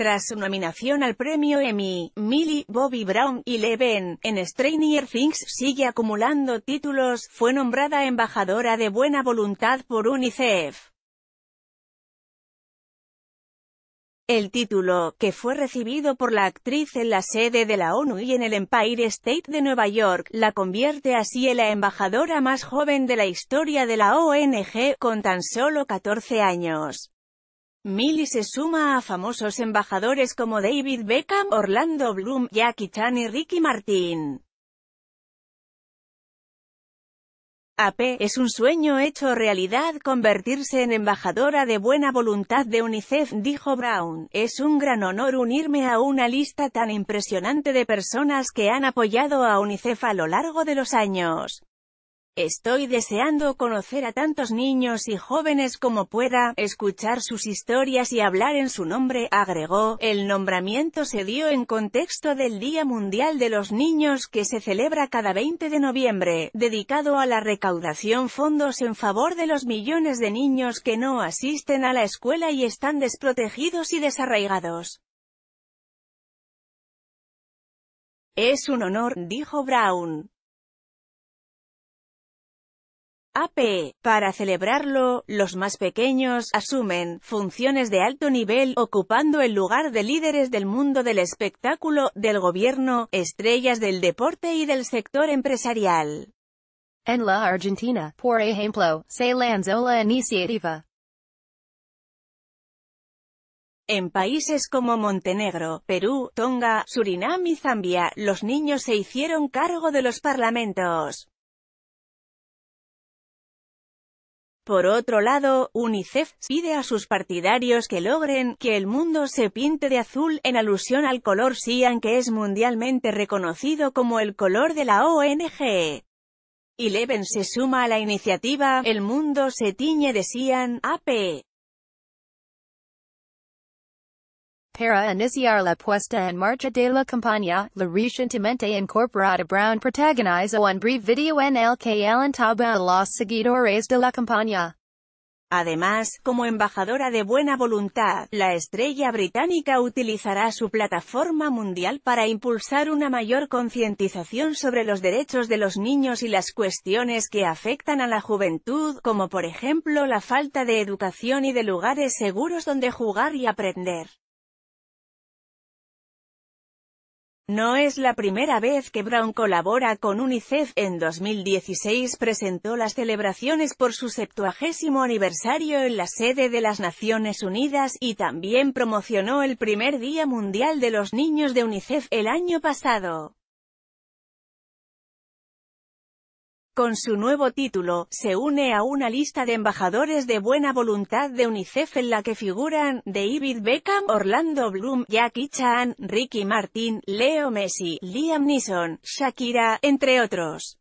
Tras su nominación al premio Emmy, Millie Bobby Brown, y Leven, en Stranger Things sigue acumulando títulos, fue nombrada embajadora de buena voluntad por UNICEF. El título, que fue recibido por la actriz en la sede de la ONU y en el Empire State de Nueva York, la convierte así en la embajadora más joven de la historia de la ONG, con tan solo 14 años. Millie se suma a famosos embajadores como David Beckham, Orlando Bloom, Jackie Chan y Ricky Martin. AP, es un sueño hecho realidad convertirse en embajadora de buena voluntad de UNICEF, dijo Brown. Es un gran honor unirme a una lista tan impresionante de personas que han apoyado a UNICEF a lo largo de los años. Estoy deseando conocer a tantos niños y jóvenes como pueda, escuchar sus historias y hablar en su nombre, agregó. El nombramiento se dio en contexto del Día Mundial de los Niños que se celebra cada 20 de noviembre, dedicado a la recaudación fondos en favor de los millones de niños que no asisten a la escuela y están desprotegidos y desarraigados. Es un honor, dijo Brown. AP. Para celebrarlo, los más pequeños asumen funciones de alto nivel, ocupando el lugar de líderes del mundo del espectáculo, del gobierno, estrellas del deporte y del sector empresarial. En la Argentina, por ejemplo, se lanzó la iniciativa. En países como Montenegro, Perú, Tonga, Surinam y Zambia, los niños se hicieron cargo de los parlamentos. Por otro lado, UNICEF pide a sus partidarios que logren que el mundo se pinte de azul, en alusión al color cian que es mundialmente reconocido como el color de la ONG. Y Leven se suma a la iniciativa El mundo se tiñe de cian, AP. la puesta en marcha de la campaña, la incorporada Brown protagonizó un breve video en el que los seguidores de la campaña. Además, como embajadora de buena voluntad, la estrella británica utilizará su plataforma mundial para impulsar una mayor concientización sobre los derechos de los niños y las cuestiones que afectan a la juventud, como por ejemplo la falta de educación y de lugares seguros donde jugar y aprender. No es la primera vez que Brown colabora con UNICEF, en 2016 presentó las celebraciones por su septuagésimo aniversario en la sede de las Naciones Unidas, y también promocionó el primer Día Mundial de los Niños de UNICEF el año pasado. Con su nuevo título, se une a una lista de embajadores de buena voluntad de UNICEF en la que figuran David Beckham, Orlando Bloom, Jackie Chan, Ricky Martin, Leo Messi, Liam Neeson, Shakira, entre otros.